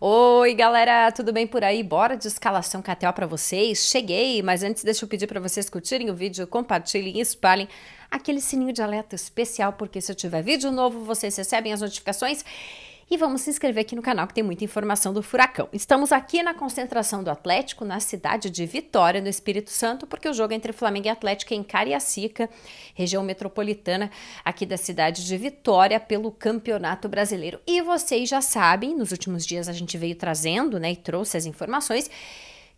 Oi, galera, tudo bem por aí? Bora de escalação KTO para vocês? Cheguei, mas antes deixa eu pedir para vocês curtirem o vídeo, compartilhem, espalhem aquele sininho de alerta especial, porque se eu tiver vídeo novo, vocês recebem as notificações e vamos se inscrever aqui no canal que tem muita informação do Furacão. Estamos aqui na concentração do Atlético, na cidade de Vitória, no Espírito Santo, porque o jogo é entre Flamengo e Atlético é em Cariacica, região metropolitana aqui da cidade de Vitória, pelo Campeonato Brasileiro. E vocês já sabem, nos últimos dias a gente veio trazendo, né, e trouxe as informações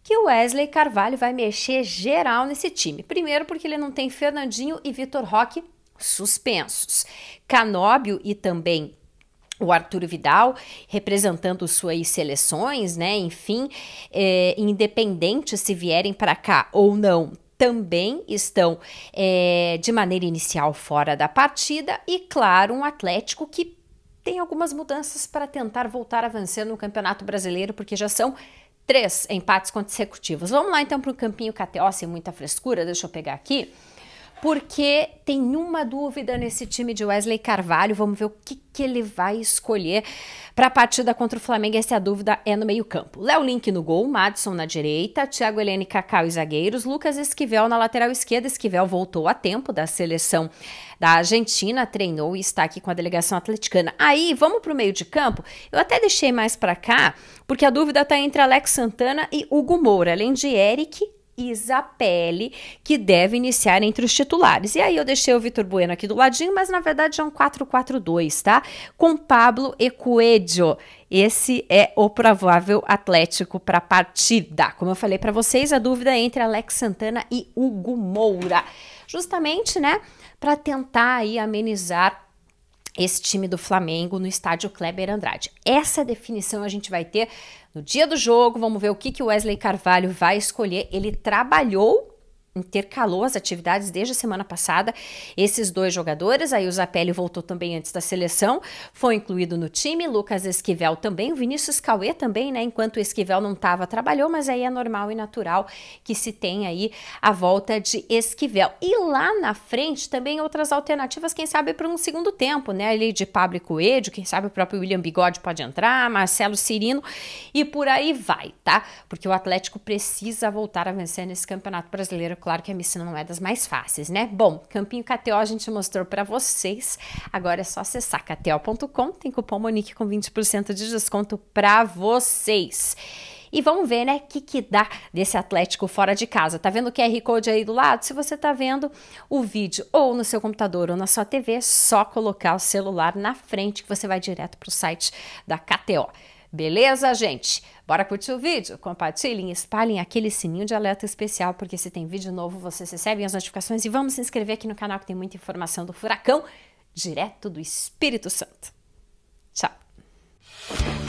que o Wesley Carvalho vai mexer geral nesse time. Primeiro, porque ele não tem Fernandinho e Vitor Roque suspensos. Canóbio e também o Arthur Vidal, representando suas seleções, né? Enfim, é, independente se vierem para cá ou não, também estão é, de maneira inicial fora da partida. E claro, um Atlético que tem algumas mudanças para tentar voltar a vencer no Campeonato Brasileiro, porque já são três empates consecutivos. Vamos lá então para o campinho KTO sem muita frescura, deixa eu pegar aqui porque tem uma dúvida nesse time de Wesley Carvalho. Vamos ver o que, que ele vai escolher para a partida contra o Flamengo. Essa é a dúvida é no meio-campo. Léo Link no gol, Madison na direita, Thiago Helene Cacau e zagueiros, Lucas Esquivel na lateral esquerda. Esquivel voltou a tempo da seleção da Argentina, treinou e está aqui com a delegação atleticana. Aí, vamos para o meio de campo. Eu até deixei mais para cá, porque a dúvida está entre Alex Santana e Hugo Moura, além de Eric, pesquisa pele que deve iniciar entre os titulares. E aí eu deixei o Vitor Bueno aqui do ladinho, mas na verdade é um 4-4-2, tá? Com Pablo e Coelho. Esse é o provável Atlético para a partida. Como eu falei para vocês, a dúvida é entre Alex Santana e Hugo Moura. Justamente, né, para tentar aí amenizar esse time do Flamengo no estádio Kleber Andrade. Essa definição a gente vai ter no dia do jogo. Vamos ver o que, que o Wesley Carvalho vai escolher. Ele trabalhou intercalou as atividades desde a semana passada. Esses dois jogadores, aí o Zapelli voltou também antes da seleção, foi incluído no time, Lucas Esquivel também, o Vinícius Cauê também, né? Enquanto o Esquivel não estava, trabalhou, mas aí é normal e natural que se tenha aí a volta de Esquivel. E lá na frente também outras alternativas, quem sabe para um segundo tempo, né? Ali de Pablo Coelho, quem sabe o próprio William Bigode pode entrar, Marcelo Cirino e por aí vai, tá? Porque o Atlético precisa voltar a vencer nesse Campeonato Brasileiro claro que a missão não é das mais fáceis, né? Bom, Campinho KTO a gente mostrou para vocês. Agora é só acessar kto.com, tem cupom Monique com 20% de desconto para vocês. E vamos ver, né, o que, que dá desse Atlético fora de casa. Tá vendo o QR Code aí do lado? Se você tá vendo o vídeo ou no seu computador ou na sua TV, só colocar o celular na frente que você vai direto para o site da KTO. Beleza, gente? Bora curtir o vídeo? Compartilhem, espalhem aquele sininho de alerta especial, porque se tem vídeo novo, vocês recebem as notificações e vamos se inscrever aqui no canal que tem muita informação do furacão direto do Espírito Santo. Tchau!